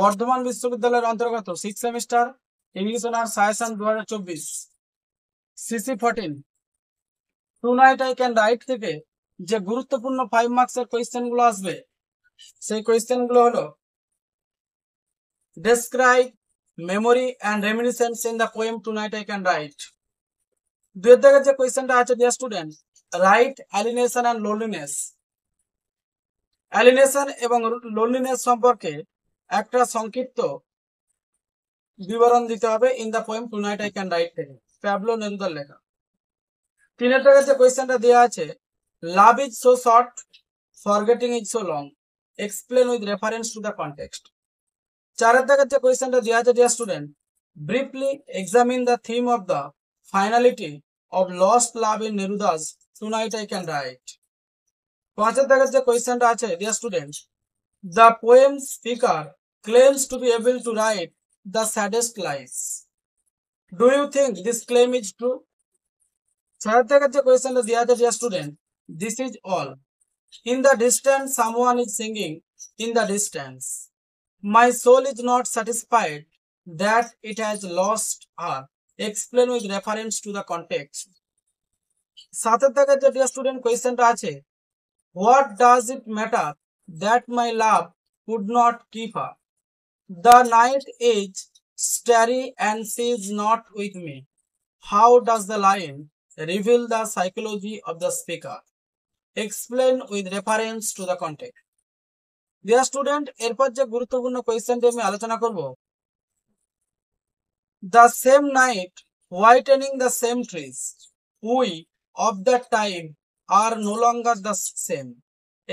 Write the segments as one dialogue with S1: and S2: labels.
S1: বর্ধমান বিশ্ববিদ্যালয়ের অন্তর্গত six semester English honours science and দু হাজার চব্বিশ CC fourteen tonight I can write থেকে যে গুরুত্বপূর্ণ ফাইভ মার্কসের কোয়েশ্চেনগুলো আসবে সেই কোয়েশ্চেনগুলো হলো describe memory and reminiscence in the poem tonight I can write দুয়ের দাগের যে কোয়েশ্চেনটা আছে dear student write alienation and loneliness alienation এবং লোনলিনেস সম্পর্কে একটা সংক্ষিপ্ত বিবরণ দিতে হবে in the poem tonight I can write থেকে প্যাবলো নেরুদার লেখা তিনের কাছে কোয়েশ্চেনটা দেওয়া আছে love is so short forgetting is so long explain with reference to the context চারের টাকার যে কোয়েশ্চেনটা দেওয়া আছে dear student briefly examine the theme of the finality of lost love in Neruda's tonight I can write পাঁচের টাকার যে কোয়েশ্চেনটা আছে dear student the poem speaker claims to be able to write the saddest lies. Do you think this claim is true? Third the question is the other student. This is all. In the distance, someone is singing. In the distance, my soul is not satisfied that it has lost her. Explain with reference to the context. Satyatya থেকে যে dear student কোয়েশ্চেনটা আছে what does it matter that my love could not keep up the night is starry and she not with me how does the lion reveal the psychology of the speaker explain with reference to the context dear student erpor je gurutwopurno question ti ami alochona korbo the same night whitening the same trees we of that time are no longer the same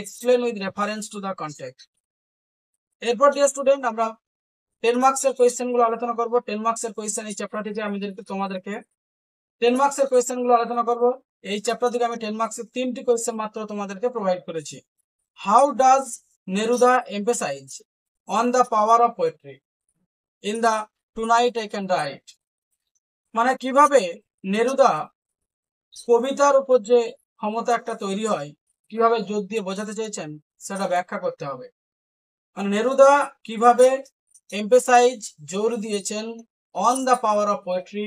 S1: explain with reference to the context এরপর dear student আমরা ten question কোয়েশ্চেনগুলো আলোচনা করব ten এর question এই চ্যাপ্টারটিতে আমি তোমাদেরকে ten question কোয়েশ্চেনগুলো আলোচনা করব এই চ্যাপ্টার থেকে আমি টেন এর তিনটি কোয়েশ্চেন মাত্র তোমাদেরকে প্রোভাইড করেছি how does Neruda emphasise on the power of poetry in the tonight I can write মানে কিভাবে নেরুদা কবিতার উপর যে ক্ষমতা একটা তৈরি হয় কিভাবে জোর দিয়ে বোঝাতে চেয়েছেন সেটা ব্যাখ্যা করতে হবে আর নেরুদা কিভাবে এম্পেসাইজ জোর দিয়েছেন on the power of poetry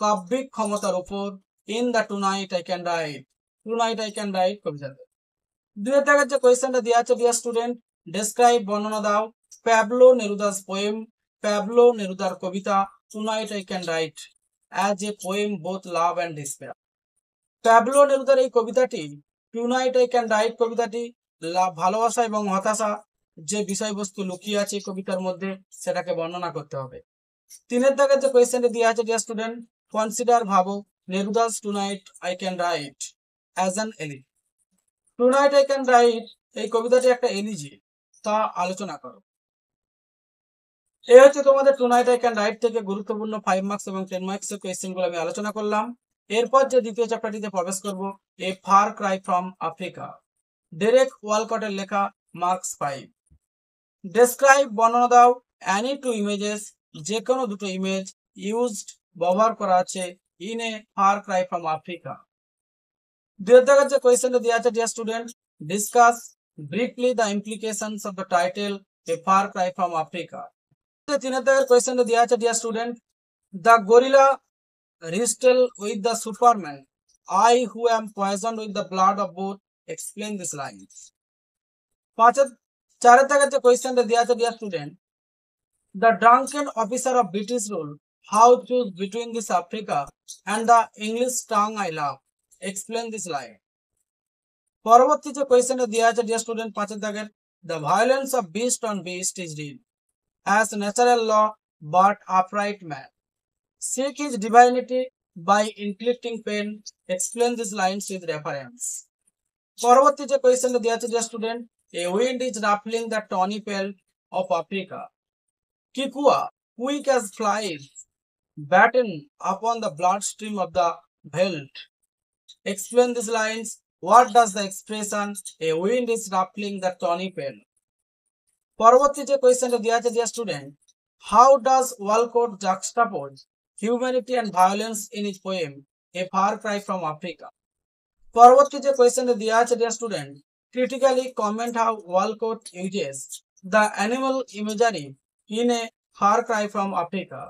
S1: কাব্যিক ক্ষমতার উপর in the tonight I can write tonight I can write কবিতাতে দুয়ের দাগের যে কোয়েশ্চেনটা দেওয়া আছে ডিয়ার স্টুডেন্ট ডেসক্রাইব বর্ণনা দাও প্যাবলো নেরুদাস পোয়েম প্যাবলো নেরুদার কবিতা tonight I can write as a poem both love and despair Pablo নেরুদার এই কবিতাটি tonight I can write কবিতাটি ভালোবাসা এবং হতাশা যে বিষয়বস্তু লুকিয়ে আছে কবিতার মধ্যে সেটাকে বর্ণনা করতে হবে তিনের দাগে যে কোয়েশ্চেনটি দেওয়া আছে ডিয়ার স্টুডেন্ট কনসিডার ভাবো Neruda's tonight I can write as an elegy tonight I can write এই কবিতাটি একটা এলিজি তা আলোচনা করো এই হচ্ছে তোমাদের tonight I can write থেকে গুরুত্বপূর্ণ ফাইভ মার্কস এবং টেন মার্কস এর কোয়েশ্চেনগুলো আমি আলোচনা করলাম এরপর যে দ্বিতীয় চ্যাপ্টারটিতে প্রবেশ করব a far cry from Africa Derek ওয়ালকটের লেখা মার্কস ফাইভ ডেসক্রাইব বর্ণনা দাও অ্যানি টু ইমেজেস যে কোনো দুটো ইমেজ ইউজড ব্যবহার করা আছে in a far cry from Africa দুয়ের যে কোয়েশ্চেনটা দেওয়া আছে dear student discuss briefly the implications of the title a far cry from Africa তিনের দেখার দেওয়া আছে dear student the gorilla wrestles with the superman I who am poison with the blood of both explain this line পাঁচের চারে থেকে যে কোয়েশ্চেনটা দেওয়া আছে dear student the drunken officer of British rule how choose between this Africa and the English tongue I love explain this line পরবর্তী যে কোয়েশ্চেনটা দেওয়া আছে ডিয়ার স্টুডেন্ট পাঁচের দাগের the violence of beast on beast is deal as natural law but upright man seek is divinity by inflicting pain explain this line with reference পরবর্তী যে কোয়েশ্চেনটা দেওয়া আছে dear student a wind is ruffling the tawny pale of Africa. Kikua, quick as flies, batten upon the blood stream of the belt. Explain these lines. What does the expression a wind is ruffling the tawny pale? Parvati the question to the dear student. How does Walcott juxtapose humanity and violence in his poem, A Far Cry from Africa? Parvati the question to the dear student. critically comment how Walcott uses the animal imagery in a far cry from Africa.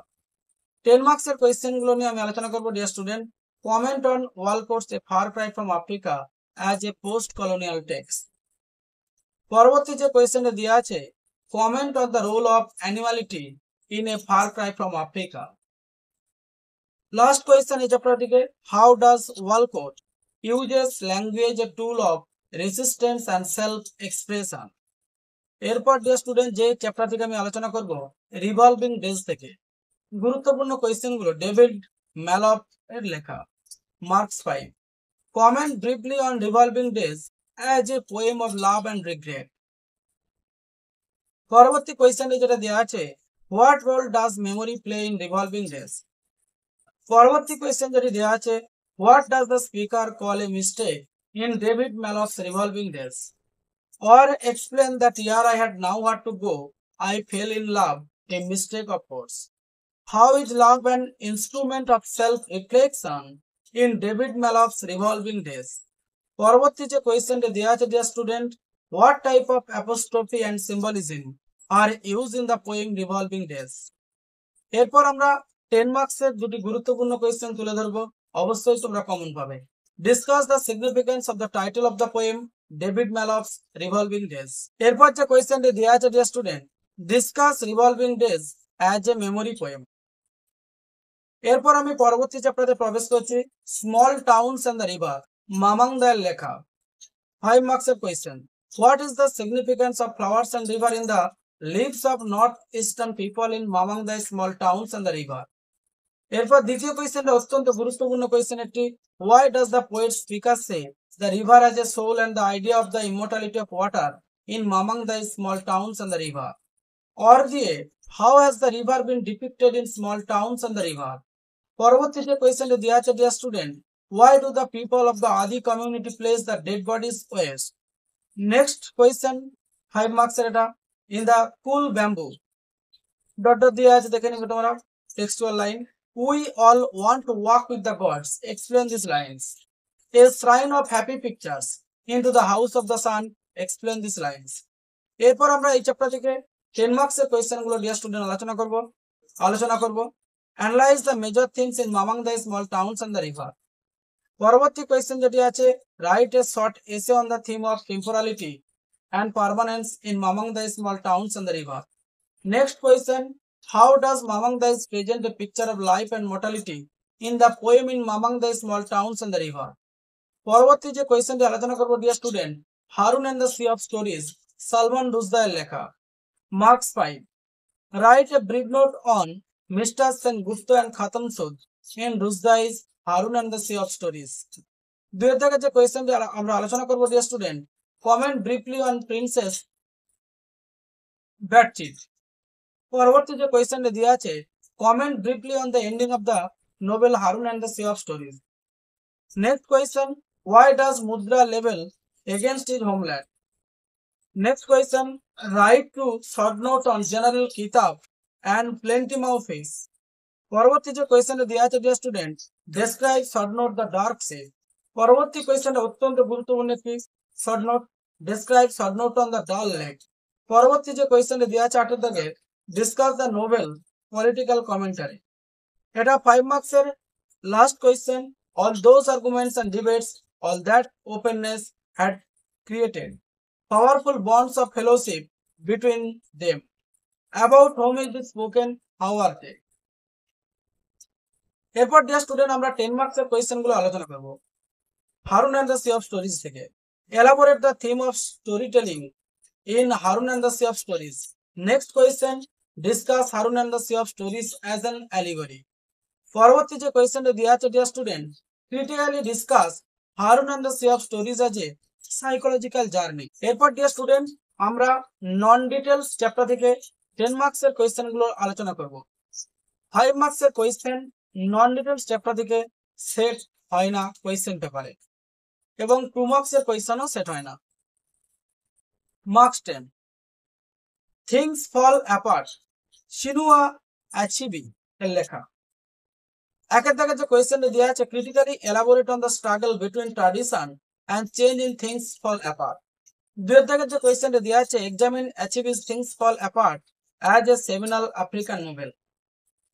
S1: Ten মার্কসের কোয়েশ্চেনগুলো নিয়ে আমি আলোচনা করবো dear student comment on Walcott's a far cry from Africa as a post colonial text পরবর্তী যে কোয়েশ্চেনটা দেওয়া আছে comment on the role of animality in a far cry from Africa last question এই চ্যাপ্টারটিকে how does Walcott uses language a tool of resistance and self expression এরপর dear student যে chapter থেকে আমি আলোচনা করব রিভলভিং ডেজ থেকে গুরুত্বপূর্ণ কোয়েশ্চেনগুলো ডেভিড ম্যালপ এর লেখা marks five comment briefly on revolving days as a poem of love and regret পরবর্তী কোয়েশ্চেনটি যেটা দেওয়া আছে what role does memory play in revolving days পরবর্তী কোয়েশ্চেন যেটি দেওয়া আছে what does the speaker call a mistake in David Maloff's revolving days. Or explain that year I had now had to go, I fell in love, a mistake of course. How is love an instrument of self-reflection in David Maloff's revolving days? পরবর্তী যে কোয়েশ্চেনটা দেওয়া আছে dear student what type of apostrophe and symbolism are use in the poem revolving days এরপর আমরা ten মার্কসের দুটি গুরুত্বপূর্ণ কোয়েশ্চেন তুলে ধরবো অবশ্যই তোমরা কমন পাবে discuss the significance of the title of the poem David ম্যালফস revolving days এরপর যে কোয়েশ্চেনটি দেওয়া আছে dear student discuss revolving days as এ মেমোরি পোয়েম এরপর আমি পরবর্তী চ্যাপ্টারে প্রবেশ করছি small towns and the river মামাংদায়ের লেখা ফাইভ মার্কসের question what is the significance of flowers and river in the leaves of north eastern people in মামাংদায় small towns and the river এরপর দ্বিতীয় কোয়েশ্চেনটা অত্যন্ত গুরুত্বপূর্ণ কোয়েশ্চেন একটি why does the poet speaker say the river has a soul and the idea of the immortality of water in Mamang the small towns and the river or দিয়ে how has the river been depicted in small towns and the river পরবর্তী যে কোয়েশ্চেনটি দেওয়া আছে dear student why do the people of the Adi community place the dead bodies west next question five মার্কসের এটা in the cool bamboo dot dot দিয়ে আছে দেখে নিবে তোমরা textual line We all want to walk with the gods. Explain these lines. A shrine of happy pictures. Into the house of the sun. Explain these lines. এরপর আমরা এই chapter থেকে ten marks এর কোয়েশ্চেন গুলো dear student আলোচনা করবো আলোচনা করবো analyse the major themes in Mamang the small towns and the river পরবর্তী কোয়েশ্চেন যেটি আছে write a short essay on the theme of temporality and permanence in Mamang the small towns and the river next question How does Mamang Dais present the picture of life and mortality in the poem in Mamang Dais small towns and the river? পরবর্তী যে কোয়েশ্চেনটি আলোচনা করবো dear student Haroun and the sea of stories Salman রুজদায়ের লেখা marks five write a brief note on mister Sengupta and সুদ in Rushdie's Haroun and the sea of stories দুয়ের থেকে যে কোয়েশ্চেনটি আমরা আলোচনা করবো dear student comment briefly on princess Batcheat পরবর্তী যে কোয়েশ্চেনটা দিয়ে আছে comment briefly on the ending of the novel Haroun and the sea of stories next question why does Mudra level against is homeland next question write two short note on general Kitab and plenty face পরবর্তী যে কোয়েশ্চেনটা দেওয়া আছে dear student describe short note the dark sea পরবর্তী কোয়েশ্চেনটা অত্যন্ত গুরুত্বপূর্ণ একটি short note describe short note on the Dal lake পরবর্তী যে কোয়েশ্চেনটা দেওয়া আছে আটের দাগের discuss the novel political commentary এটা ফাইভ মার্কসের last question all those arguments and debates all that openness had created powerful bonds of fellowship between them about home is spoken how are they এরপর dear student আমরা ten মার্কসের কোয়েশ্চেনগুলো আলোচনা করব Haroun and the sea of stories থেকে elaborate the theme of story telling in Haroun and the sea of stories next question discuss Haroun and the sea of stories as an allegory পরবর্তী যে কোয়েশ্চেনটা দেওয়া আছে dear student critically discuss Haroun and the sea of stories as a psychological journey এরপর dear student আমরা non details chapter থেকে ten মার্কসের কোয়েশ্চেনগুলো আলোচনা করব ফাইভ মার্কসের কোয়েশ্চেন নন ডিটেলস চ্যাপ্টার থেকে সেট হয় না কোয়েশ্চেন পেপারে এবং টু মার্কসের কোয়েশ্চেনও সেট হয় না marks ten things fall apart Chinua Achebe এর লেখা একের দাগে যে কোয়েশ্চেনটা দেওয়া আছে critically elaborate on the struggle between tradition and change in things fall apart দুয়ের দাগের যে কোয়েশ্চেনটা দেওয়া আছে এক্সামিন অ্যাচিভিস things fall apart as a seminal African novel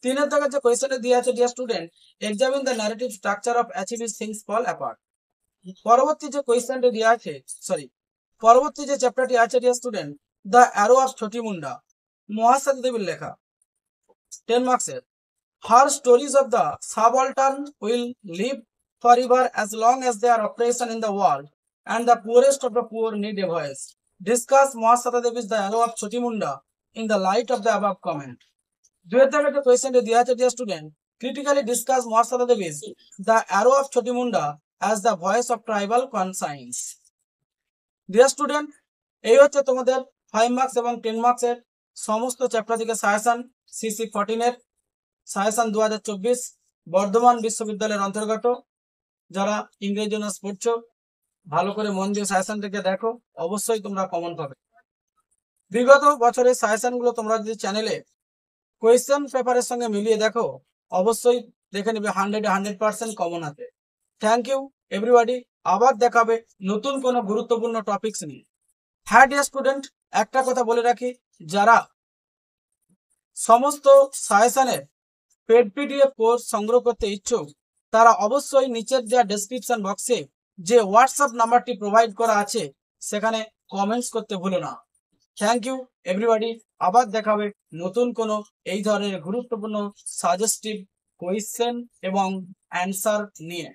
S1: তিনের দাগের যে কোয়েশ্চেনটা দেওয়া আছে dear student examine the narrative structure of অ্যাচিভিস থিংস ফল অ্যাপার্ট পরবর্তী যে কোয়েশ্চেনটা দেওয়া আছে সরি পরবর্তী যে চ্যাপ্টারটি আছে dear student the arrow of ছোটি মুন্ডা মহাসাদ দেবীর লেখা টেন মার্কসের her stories of the subaltern will leave for ever as long as they R operation in the world and the পুয়েস্ট of the poor need a voice discuss মহাসাদা দেবীর the aloe of ছুটিমুন্ডা in the light off the above comment দুয়ের একটা question দেওয়া student critically discuss Mohassada Davis, the arrow of Chotimunda as the voice of tribal conscience. Dear student এই হচ্ছে তোমাদের five marks এবং ten মার্কসের সমস্ত chapter থেকে সায়াসান সিসি ফর্টিনের সায়াসান দু বর্ধমান বিশ্ববিদ্যালয়ের অন্তর্গত যারা ইংরেজি অনার্স পড়ছ ভালো করে মন দিয়ে সায়াসান থেকে দেখো অবশ্যই তোমরা কমন পাবে বিগত বছরের সায়াসানগুলো তোমরা যদি চ্যানেলে কোয়েশ্চেন পেপারের সঙ্গে মিলিয়ে দেখো অবশ্যই দেখে নেবে হান্ড্রেড হান্ড্রেড পার্সেন্ট কমন আছে থ্যাংক ইউ এভরিবাডি আবার দেখাবে নতুন কোনো গুরুত্বপূর্ণ টপিক্স নিয়ে থ্যার্ড ইয়ার স্টুডেন্ট একটা কথা বলে রাখি যারা সমস্ত সাজেশনের পেড পিডিএফ কোর্স সংগ্রহ করতে ইচ্ছুক তারা অবশ্যই নিচের দেওয়া ডেসক্রিপশন বক্সে যে হোয়াটসঅ্যাপ নাম্বারটি প্রোভাইড করা আছে সেখানে কমেন্টস করতে ভুলো না থ্যাংক ইউ এভরিবাডি আবার দেখাবে নতুন কোনো এই ধরনের গুরুত্বপূর্ণ সাজেস্টিভ কোয়েশ্চেন এবং অ্যান্সার নিয়ে